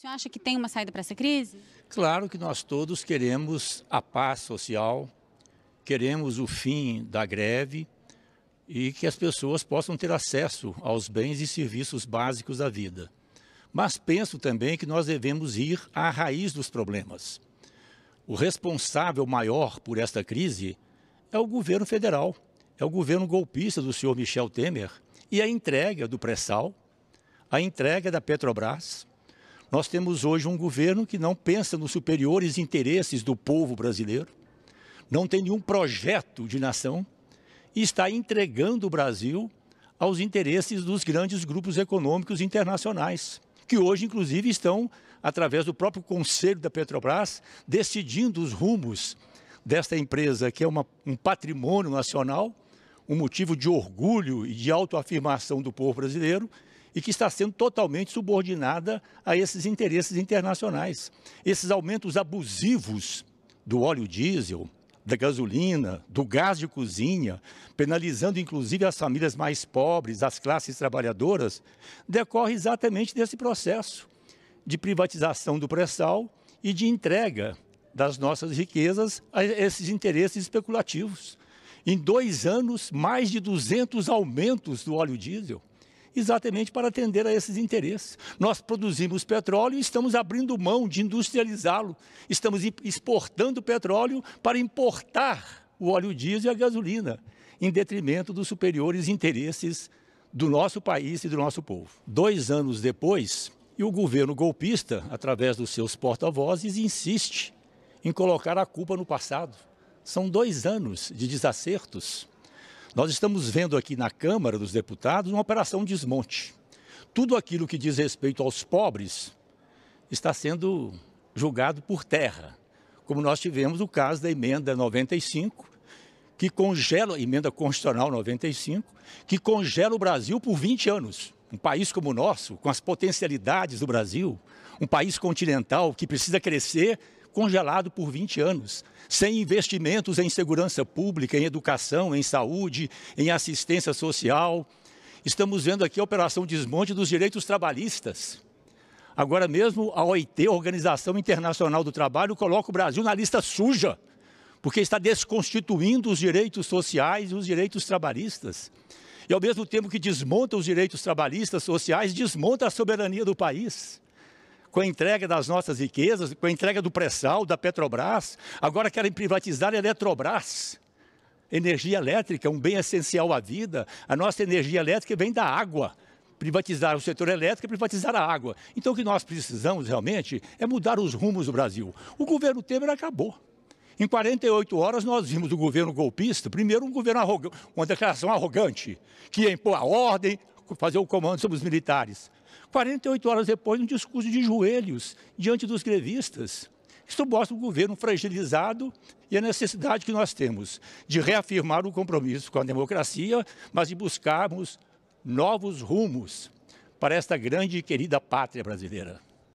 O senhor acha que tem uma saída para essa crise? Claro que nós todos queremos a paz social, queremos o fim da greve e que as pessoas possam ter acesso aos bens e serviços básicos da vida. Mas penso também que nós devemos ir à raiz dos problemas. O responsável maior por esta crise é o governo federal, é o governo golpista do senhor Michel Temer e a entrega do pré-sal, a entrega da Petrobras, nós temos hoje um governo que não pensa nos superiores interesses do povo brasileiro, não tem nenhum projeto de nação e está entregando o Brasil aos interesses dos grandes grupos econômicos internacionais, que hoje, inclusive, estão, através do próprio Conselho da Petrobras, decidindo os rumos desta empresa, que é uma, um patrimônio nacional, um motivo de orgulho e de autoafirmação do povo brasileiro, e que está sendo totalmente subordinada a esses interesses internacionais. Esses aumentos abusivos do óleo diesel, da gasolina, do gás de cozinha, penalizando inclusive as famílias mais pobres, as classes trabalhadoras, decorre exatamente desse processo de privatização do pré-sal e de entrega das nossas riquezas a esses interesses especulativos. Em dois anos, mais de 200 aumentos do óleo diesel exatamente para atender a esses interesses. Nós produzimos petróleo e estamos abrindo mão de industrializá-lo. Estamos exportando petróleo para importar o óleo diesel e a gasolina, em detrimento dos superiores interesses do nosso país e do nosso povo. Dois anos depois, e o governo golpista, através dos seus porta-vozes, insiste em colocar a culpa no passado. São dois anos de desacertos nós estamos vendo aqui na Câmara dos Deputados uma operação desmonte. Tudo aquilo que diz respeito aos pobres está sendo julgado por terra, como nós tivemos o caso da emenda 95, que congela, a emenda constitucional 95, que congela o Brasil por 20 anos. Um país como o nosso, com as potencialidades do Brasil, um país continental que precisa crescer congelado por 20 anos, sem investimentos em segurança pública, em educação, em saúde, em assistência social. Estamos vendo aqui a operação desmonte dos direitos trabalhistas. Agora mesmo a OIT, a Organização Internacional do Trabalho, coloca o Brasil na lista suja, porque está desconstituindo os direitos sociais e os direitos trabalhistas. E ao mesmo tempo que desmonta os direitos trabalhistas, sociais, desmonta a soberania do país com a entrega das nossas riquezas, com a entrega do pré-sal, da Petrobras. Agora querem privatizar a Eletrobras. Energia elétrica, um bem essencial à vida. A nossa energia elétrica vem da água privatizar o setor elétrico é privatizar a água. Então, o que nós precisamos realmente é mudar os rumos do Brasil. O governo Temer acabou. Em 48 horas, nós vimos o governo golpista, primeiro um governo arrogante, uma declaração arrogante, que ia impor a ordem, fazer o comando sobre os militares. 48 horas depois, um discurso de joelhos diante dos grevistas. Isso mostra o governo fragilizado e a necessidade que nós temos de reafirmar o compromisso com a democracia, mas de buscarmos novos rumos para esta grande e querida pátria brasileira.